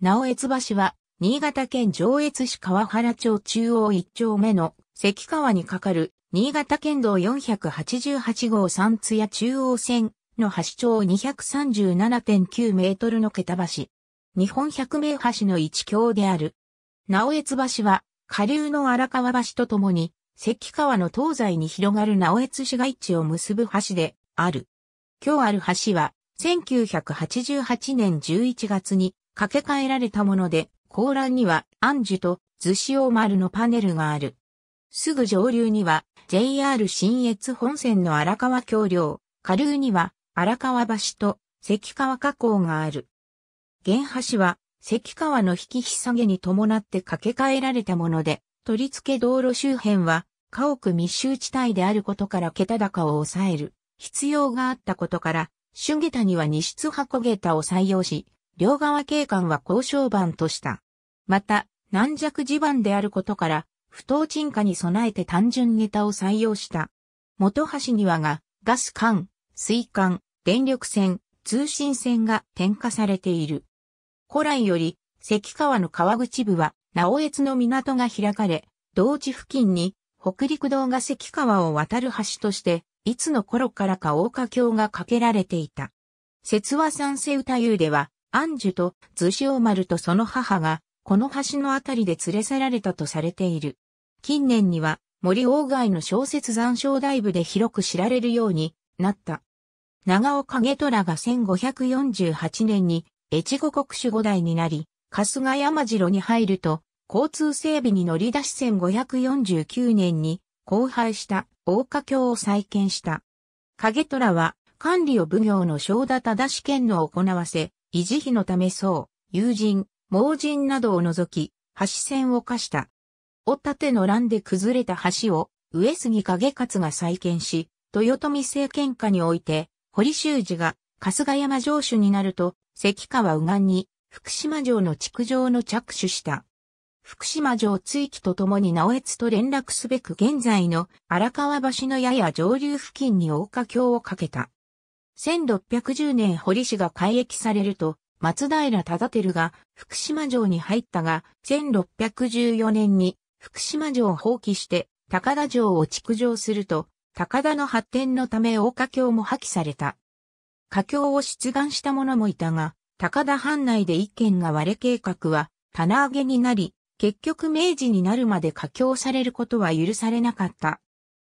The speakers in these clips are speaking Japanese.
直江津橋は、新潟県上越市川原町中央一丁目の関川に架かる、新潟県道488号三津屋中央線の橋長237.9メートルの桁橋。日本百名橋の一橋である。直江津橋は、下流の荒川橋とともに、関川の東西に広がる直江津市街地を結ぶ橋である。今日ある橋は、1988年11月に掛け替えられたもので、後欄には安寿と図王丸のパネルがある。すぐ上流には JR 新越本線の荒川橋梁、下流には荒川橋と関川河口がある。原橋は関川の引き引き下げに伴って掛け替えられたもので、取り付け道路周辺は家屋密集地帯であることから桁高を抑える必要があったことから、主下駄には西室箱桁を採用し、両側警官は交渉版とした。また、軟弱地盤であることから、不当沈下に備えて単純ネタを採用した。元橋にはが、ガス管、水管、電力線、通信線が点火されている。古来より、関川の川口部は、直越の港が開かれ、同地付近に、北陸道が関川を渡る橋として、いつの頃からか大架橋が架けられていた。説和三世歌遊では、アンジュとズシオマルとその母が、この橋のあたりで連れ去られたとされている。近年には、森鴎外の小説残照大部で広く知られるようになった。長尾景虎が1548年に、越後国主五代になり、春日山城に入ると、交通整備に乗り出し1549年に、荒廃した大花橋を再建した。景虎は、管理を奉行の正田忠試験の行わせ、維持費のため僧、友人、盲人などを除き、橋線を課した。お盾の乱で崩れた橋を、上杉景勝が再建し、豊臣政権下において、堀修二が春日山城主になると、関川右岸に福島城の築城の着手した。福島城追記とともに直江津と連絡すべく現在の荒川橋のやや上流付近に大架橋を架けた。1610年堀氏が改易されると、松平忠輝が福島城に入ったが、1614年に福島城を放棄して高田城を築城すると、高田の発展のため大華経も破棄された。華経を出願した者もいたが、高田藩内で一見が割れ計画は棚上げになり、結局明治になるまで華経されることは許されなかった。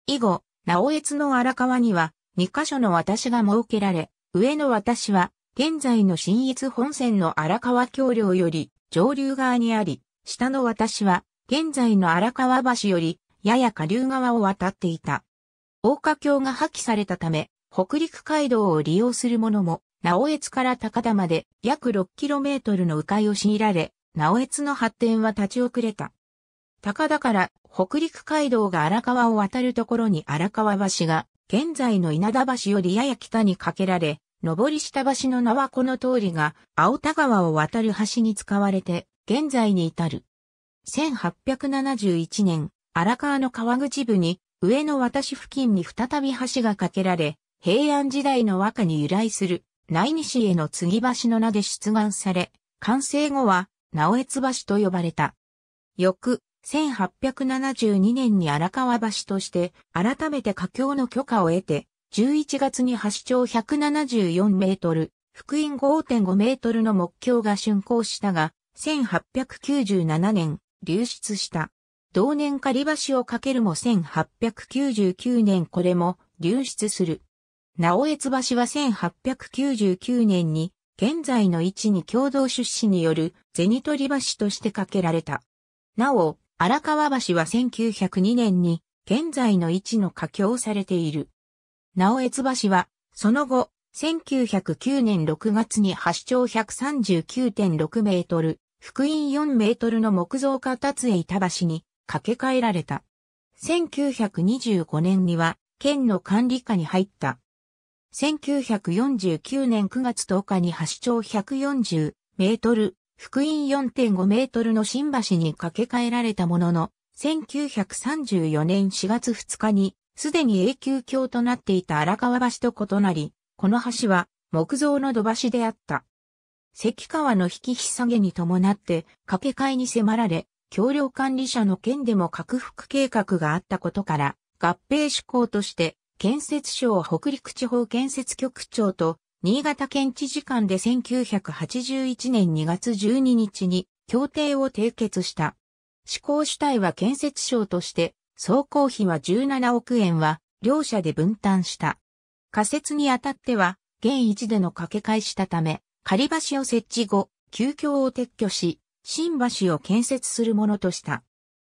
以後、直江津の荒川には2箇所の私が設けられ、上の私は、現在の新越本線の荒川橋梁より上流側にあり、下の私は、現在の荒川橋より、やや下流側を渡っていた。大河橋が破棄されたため、北陸街道を利用する者も、直江津から高田まで約 6km の迂回を強いられ、直江津の発展は立ち遅れた。高田から北陸街道が荒川を渡るところに荒川橋が現在の稲田橋よりやや北に架けられ、上り下橋の名はこの通りが、青田川を渡る橋に使われて、現在に至る。1871年、荒川の川口部に、上野渡し付近に再び橋が架けられ、平安時代の和歌に由来する、内西への継ぎ橋の名で出願され、完成後は、直江津橋と呼ばれた。翌、1872年に荒川橋として改めて架橋の許可を得て、11月に橋長174メートル、福音5.5メートルの木橋が竣工したが、1897年、流出した。同年仮橋をかけるも1899年これも流出する。直江津橋は1899年に現在の位置に共同出資による銭取り橋として架けられた。なお、荒川橋は1902年に現在の位置の架橋されている。直江津橋は、その後、1909年6月に橋長139.6メートル、福音4メートルの木造家達江板橋に架け替えられた。1925年には、県の管理下に入った。1949年9月10日に橋長140メートル、福音4.5メートルの新橋に架け替えられたものの、1934年4月2日に、すでに永久橋となっていた荒川橋と異なり、この橋は木造の土橋であった。関川の引き引き下げに伴って、架け替えに迫られ、橋梁管理者の件でも拡幅計画があったことから、合併施行として、建設省北陸地方建設局長と新潟県知事間で1981年2月12日に協定を締結した。施行主体は建設省として、総工費は17億円は、両社で分担した。仮設にあたっては、現一での掛け替えしたため、仮橋を設置後、急遽を撤去し、新橋を建設するものとした。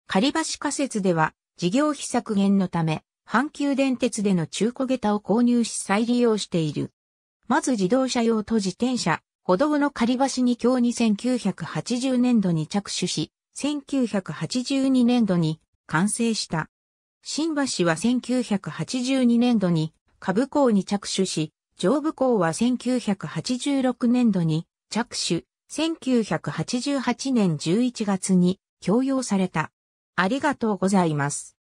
仮橋仮設では、事業費削減のため、阪急電鉄での中古下駄を購入し再利用している。まず自動車用と自転車、歩道の仮橋に今に1980年度に着手し、1982年度に完成した。新橋は1982年度に下部港に着手し、上部港は1986年度に着手、1988年11月に供用された。ありがとうございます。